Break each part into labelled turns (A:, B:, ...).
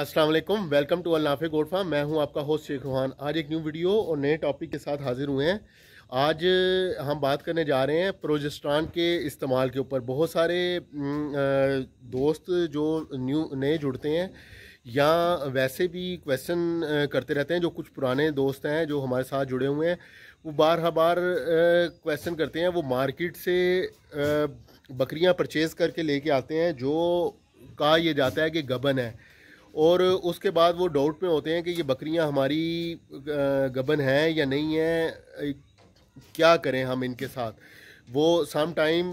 A: Aslam welcome to अल्लाफ़े गोड farm मैं हूं आपका होस्ट शेख रुहान आज एक न्यू वीडियो और नए टॉपिक के साथ हाज़िर हुए हैं आज हम बात करने जा रहे हैं प्रोजेस्ट्रान के इस्तेमाल के ऊपर बहुत सारे दोस्त जो न्यू नए जुड़ते हैं या वैसे भी क्वेश्चन करते रहते हैं जो कुछ पुराने दोस्त हैं जो हमारे साथ जुड़े हुए हैं वो बार हर बार क्वेश्चन करते हैं वो मार्केट से बकरियाँ परचेज़ करके लेके आते हैं जो कहा यह जाता है कि गबन है और उसके बाद वो डाउट में होते हैं कि ये बकरियां हमारी गबन हैं या नहीं हैं क्या करें हम इनके साथ वो सम टाइम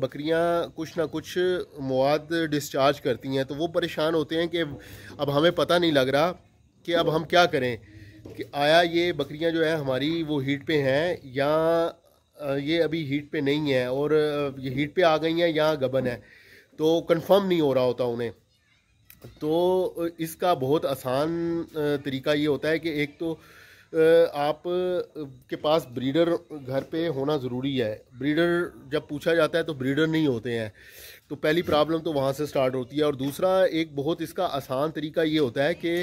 A: बकरियां कुछ ना कुछ मवाद डिस्चार्ज करती हैं तो वो परेशान होते हैं कि अब हमें पता नहीं लग रहा कि अब हम क्या करें कि आया ये बकरियां जो है हमारी वो हीट पे हैं या ये अभी हीट पे नहीं है और ये हीट पे आ गई हैं या गबन है तो कंफर्म नहीं हो रहा होता उन्हें तो इसका बहुत आसान तरीका ये होता है कि एक तो आप के पास ब्रीडर घर पे होना ज़रूरी है ब्रीडर जब पूछा जाता है तो ब्रीडर नहीं होते हैं तो पहली प्रॉब्लम तो वहाँ से स्टार्ट होती है और दूसरा एक बहुत इसका आसान तरीका ये होता है कि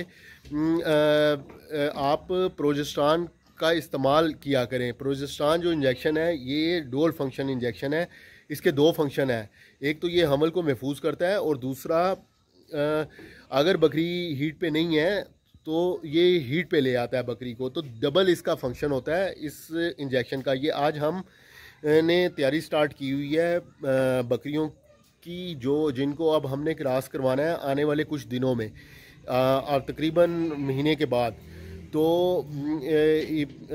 A: आप प्रोजेस्ट्रान का इस्तेमाल किया करें प्रोजेस्ट्रान जो इंजेक्शन है ये डोल फंक्शन इंजेक्शन है इसके दो फंक्शन हैं एक तो ये हमल को महफूज करता है और दूसरा अगर बकरी हीट पे नहीं है तो ये हीट पे ले आता है बकरी को तो डबल इसका फंक्शन होता है इस इंजेक्शन का ये आज हम ने तैयारी स्टार्ट की हुई है बकरियों की जो जिनको अब हमने क्रास करवाना है आने वाले कुछ दिनों में और तकरीबन महीने के बाद तो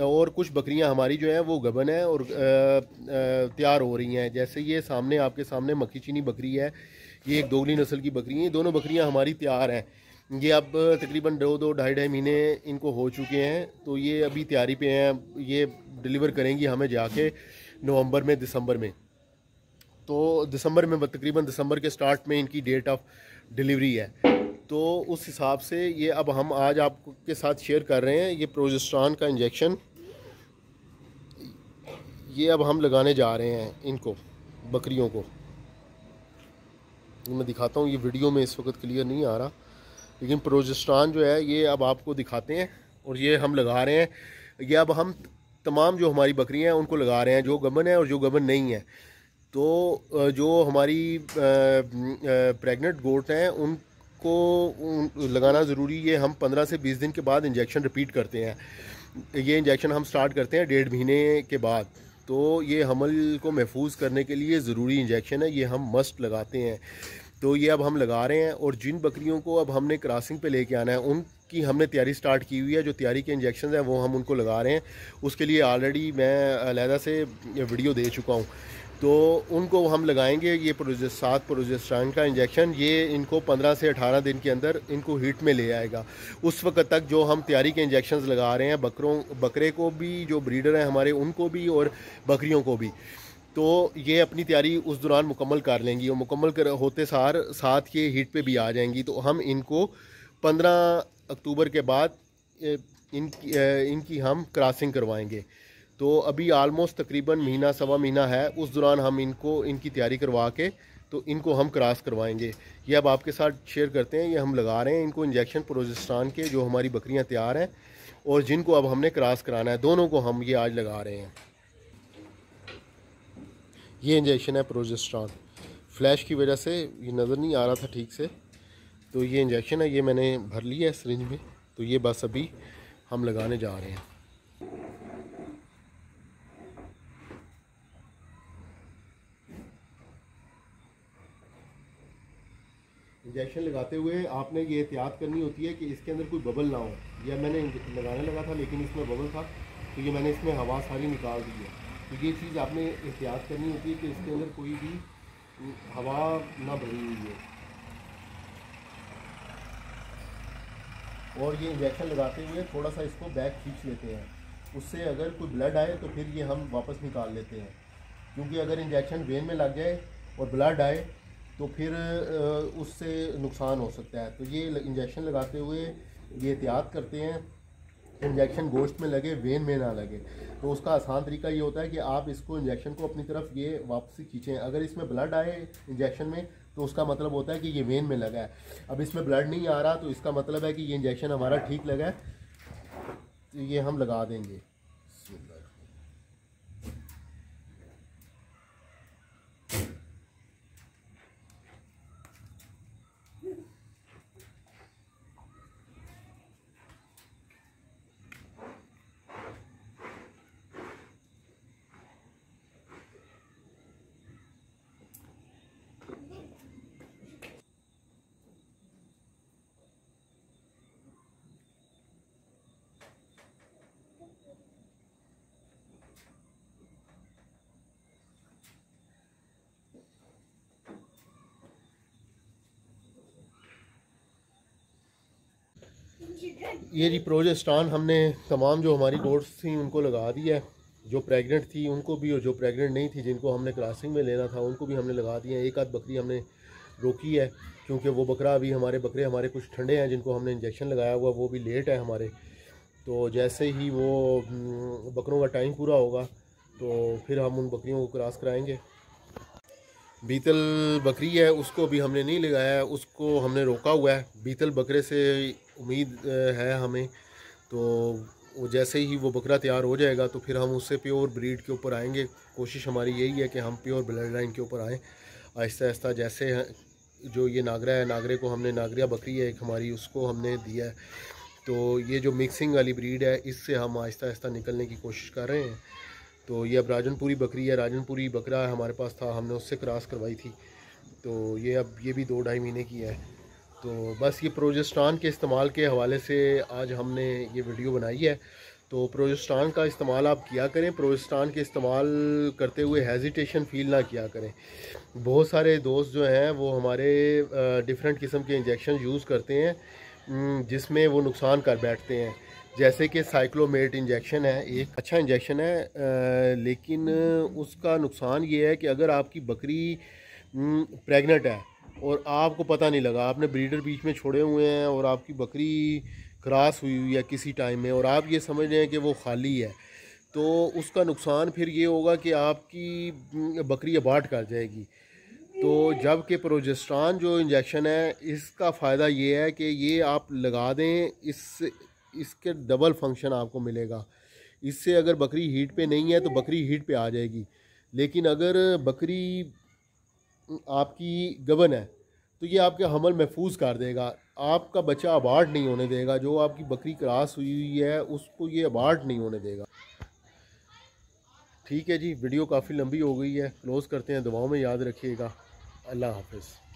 A: और कुछ बकरियां हमारी जो हैं वो गबन है और तैयार हो रही हैं जैसे ये सामने आपके सामने मक्खी चीनी बकरी है ये एक दोगली नस्ल की बकरी हैं दोनों बकरियां हमारी तैयार हैं ये अब तकरीबन दो दो ढाई ढाई महीने इनको हो चुके हैं तो ये अभी तैयारी पे हैं ये डिलीवर करेंगी हमें जाके नवंबर में दिसंबर में तो दिसंबर में तकरीबन दिसंबर के स्टार्ट में इनकी डेट ऑफ डिलीवरी है तो उस हिसाब से ये अब हम आज आपके साथ शेयर कर रहे हैं ये प्रोजेस्ट्रॉन का इंजेक्शन ये अब हम लगाने जा रहे हैं इनको बकरियों को लेकिन मैं दिखाता हूँ ये वीडियो में इस वक्त क्लियर नहीं आ रहा लेकिन प्रोजेस्ट्रान जो है ये अब आपको दिखाते हैं और ये हम लगा रहे हैं ये अब हम तमाम जो हमारी बकरियाँ हैं उनको लगा रहे हैं जो गबन है और जो गबन नहीं है तो जो हमारी प्रेग्नेंट गोट हैं उन को लगाना ज़रूरी ये हम पंद्रह से बीस दिन के बाद इंजेक्शन रिपीट करते हैं ये इंजेक्शन हम स्टार्ट करते हैं डेढ़ महीने के बाद तो ये हमल को महफूज करने के लिए ज़रूरी इंजेक्शन है ये हम मस्ट लगाते हैं तो ये अब हम लगा रहे हैं और जिन बकरियों को अब हमने क्रॉसिंग पे लेके आना है उनकी हमने तैयारी स्टार्ट की हुई है जो तैयारी के इंजेक्शन हैं वो हम उनको लगा रहे हैं उसके लिए ऑलरेडी मैं अलहदा से वीडियो दे चुका हूँ तो उनको हम लगाएंगे ये प्रोजेस्ट सात प्रोजेस्ट्रान का इंजेक्शन ये इनको 15 से 18 दिन के अंदर इनको हीट में ले आएगा उस वक्त तक जो हम तैयारी के इंजेक्शन लगा रहे हैं बकरों बकरे को भी जो ब्रीडर हैं हमारे उनको भी और बकरियों को भी तो ये अपनी तैयारी उस दौरान मुकम्मल कर लेंगी और मुकम्मल कर होते सार साथ ये हीट पे भी आ जाएंगी तो हम इनको 15 अक्टूबर के बाद इनकी इनकी हम क्रॉसिंग करवाएंगे तो अभी आलमोस्ट तकरीबन महीना सवा महीना है उस दौरान हम इनको इनकी तैयारी करवा के तो इनको हम क्रॉस करवाएंगे ये अब आपके साथ शेयर करते हैं ये हम लगा रहे हैं इनको इंजेक्शन प्रोजिस्टान के जो हमारी बकरियां तैयार हैं और जिनको अब हमने क्रॉस कराना है दोनों को हम ये आज लगा रहे हैं ये इंजेक्शन है प्रोजिस्टान फ्लैश की वजह से ये नज़र नहीं आ रहा था ठीक से तो ये इंजेक्शन है ये मैंने भर लिया है सरिंज में तो ये बस अभी हम लगाने जा रहे हैं इंजेक्शन लगाते हुए आपने ये एहतियात करनी होती है कि इसके अंदर कोई बबल ना हो या मैंने लगाने लगा था लेकिन इसमें बबल था तो ये मैंने इसमें हवा सारी निकाल दी है तो ये चीज़ आपने एहतियात करनी होती है कि इसके अंदर कोई भी हवा ना भरी हुई है और ये इंजेक्शन लगाते हुए थोड़ा सा इसको बैक खींच लेते हैं उससे अगर कोई ब्लड आए तो फिर ये हम वापस निकाल लेते हैं क्योंकि अगर इंजेक्शन वेन में लग जाए और ब्लड आए तो फिर उससे नुकसान हो सकता है तो ये इंजेक्शन लगाते हुए ये एहतियात करते हैं इंजेक्शन गोश्त में लगे वेन में ना लगे तो उसका आसान तरीका ये होता है कि आप इसको इंजेक्शन को अपनी तरफ ये वापसी खींचें अगर इसमें ब्लड आए इंजेक्शन में तो उसका मतलब होता है कि ये वेन में लगा है अब इसमें ब्लड नहीं आ रहा तो इसका मतलब है कि ये इंजेक्शन हमारा ठीक लगा है तो ये हम लगा देंगे ये जी प्रोजेस्टान हमने तमाम जो हमारी गोड्स थी उनको लगा दी है जो प्रेग्नेंट थी उनको भी और जो प्रेग्नेंट नहीं थी जिनको हमने क्रॉसिंग में लेना था उनको भी हमने लगा दिया है एक आध बकरी हमने रोकी है क्योंकि वो बकरा अभी हमारे बकरे हमारे कुछ ठंडे हैं जिनको हमने इंजेक्शन लगाया हुआ वो भी लेट है हमारे तो जैसे ही वो बकरों का टाइम पूरा होगा तो फिर हम उन बकरियों को क्रॉस कराएंगे बीतल बकरी है उसको भी हमने नहीं लगाया है उसको हमने रोका हुआ है बीतल बकरे से उम्मीद है हमें तो वो जैसे ही वो बकरा तैयार हो जाएगा तो फिर हम उससे प्योर ब्रीड के ऊपर आएंगे कोशिश हमारी यही है कि हम प्योर ब्लड लाइन के ऊपर आएँ आहिस्ता आहिस्ता जैसे जो ये नागरा है नागरे को हमने नागरिया बकरी है एक हमारी उसको हमने दिया है तो ये जो मिक्सिंग वाली ब्रीड है इससे हम आहिस्ता आहिस्ता निकलने की कोशिश कर रहे हैं तो ये अब राजनपुरी बकरी है राजनपुरी बकरा हमारे पास था हमने उससे क्रॉस करवाई थी तो ये अब ये भी दो ढाई महीने की है तो बस ये प्रोजेस्टान के इस्तेमाल के हवाले से आज हमने ये वीडियो बनाई है तो प्रोजेस्टान का इस्तेमाल आप किया करें प्रोजेस्टान के इस्तेमाल करते हुए हेजिटेशन फील ना किया करें बहुत सारे दोस्त जो हैं वो हमारे डिफरेंट किस्म के इंजेक्शन यूज़ करते हैं जिसमें वो नुकसान कर बैठते हैं जैसे कि साइक्लोमेट इंजेक्शन है एक अच्छा इंजेक्शन है लेकिन उसका नुकसान ये है कि अगर आपकी बकरी प्रेग्नेंट है और आपको पता नहीं लगा आपने ब्रीडर बीच में छोड़े हुए हैं और आपकी बकरी क्रॉस हुई हुई है किसी टाइम में और आप ये समझ रहे हैं कि वो खाली है तो उसका नुकसान फिर ये होगा कि आपकी हम्म, बकरी अबाट कर जाएगी तो जबकि प्रोजेस्ट्रान जो इंजेक्शन है इसका फ़ायदा ये है कि ये आप लगा दें इस इसके डबल फंक्शन आपको मिलेगा इससे अगर बकरी हीट पे नहीं है तो बकरी हीट पे आ जाएगी लेकिन अगर बकरी आपकी गबन है तो ये आपके हमल महफूज कर देगा आपका बच्चा अबार्ड नहीं होने देगा जो आपकी बकरी क्रास हुई हुई है उसको ये अबार्ड नहीं होने देगा ठीक है जी वीडियो काफ़ी लंबी हो गई है क्लोज़ करते हैं दुआओं में याद रखिएगा अल्लाह हाफिज़